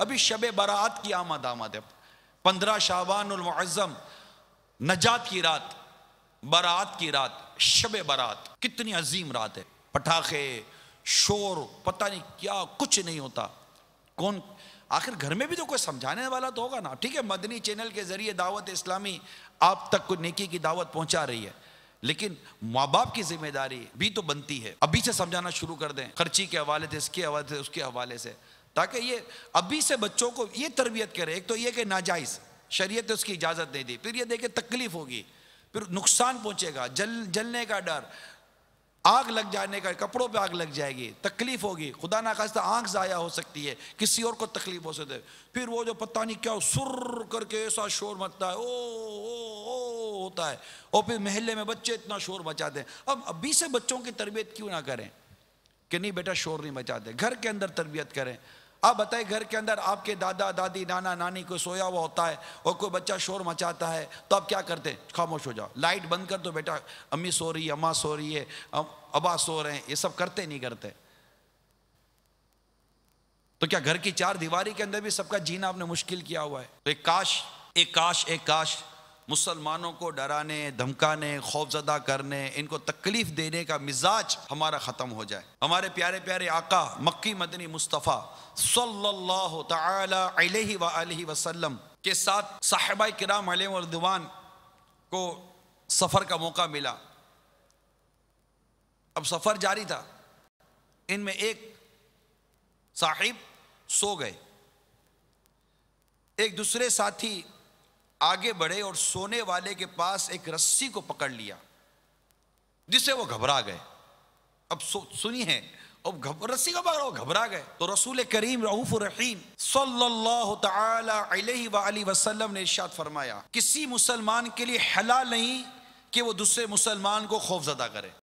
अभी शब बारात की आमद आमद है पंद्रह शाबानज़म नजात की रात बारात की रात शब बारात कितनी अजीम रात है पटाखे शोर पता नहीं क्या कुछ नहीं होता कौन आखिर घर में भी तो कोई समझाने वाला तो होगा ना ठीक है मदनी चैनल के ज़रिए दावत इस्लामी आप तक को नेकी की दावत पहुंचा रही है लेकिन माँ बाप की जिम्मेदारी भी तो बनती है अभी से समझाना शुरू कर दें खर्ची के हवाले से इसके हवाले से उसके हवाले से ताकि ये अभी से बच्चों को ये तरबियत करे एक तो ये कि नाजायज़ शरीयत ने उसकी इजाज़त नहीं दी फिर ये देखे तकलीफ़ होगी फिर नुकसान पहुंचेगा जल जलने का डर आग लग जाने का कपड़ों पे आग लग जाएगी तकलीफ़ होगी खुदा ना खास्ता आँख ज़ाया हो सकती है किसी और को तकलीफ हो सकती है फिर वो जो पता नहीं क्या सुर करके ऐसा शोर मचता है ओ ओ ओ होता है और फिर महल्ले में बच्चे इतना शोर मचाते हैं अब अभी से बच्चों की तरबियत क्यों ना करें कि नहीं बेटा शोर नहीं मचाते घर के अंदर तरबियत करें आप बताए घर के अंदर आपके दादा दादी नाना नानी कोई सोया हुआ होता है और कोई बच्चा शोर मचाता है तो आप क्या करते हैं खामोश हो जाओ लाइट बंद कर दो बेटा अम्मी सो रही है अम्मा सो रही है अबा सो रहे हैं ये सब करते नहीं करते तो क्या घर की चार दीवारी के अंदर भी सबका जीना आपने मुश्किल किया हुआ है तो एक काश एक काश एक काश मुसलमानों को डराने धमकाने खौफजदा करने इनको तकलीफ देने का मिजाज हमारा ख़त्म हो जाए हमारे प्यारे प्यारे आका मक्की मदनी मुस्तफ़ा सल्लल्लाहु अलैहि वसल्लम के साथ साहिबा किराम अलैहिवान को सफ़र का मौका मिला अब सफ़र जारी था इनमें एक साहिब सो गए एक दूसरे साथी आगे बढ़े और सोने वाले के पास एक रस्सी को पकड़ लिया जिससे वो घबरा गए अब सुनी है अब रस्सी को पकड़ो घबरा गए तो रसूल करीम रऊफ रहीम सल्लल्लाहु अलैहि वसल्लम ने इर्शाद फरमाया किसी मुसलमान के लिए हलाल नहीं कि वो दूसरे मुसलमान को खौफजदा करे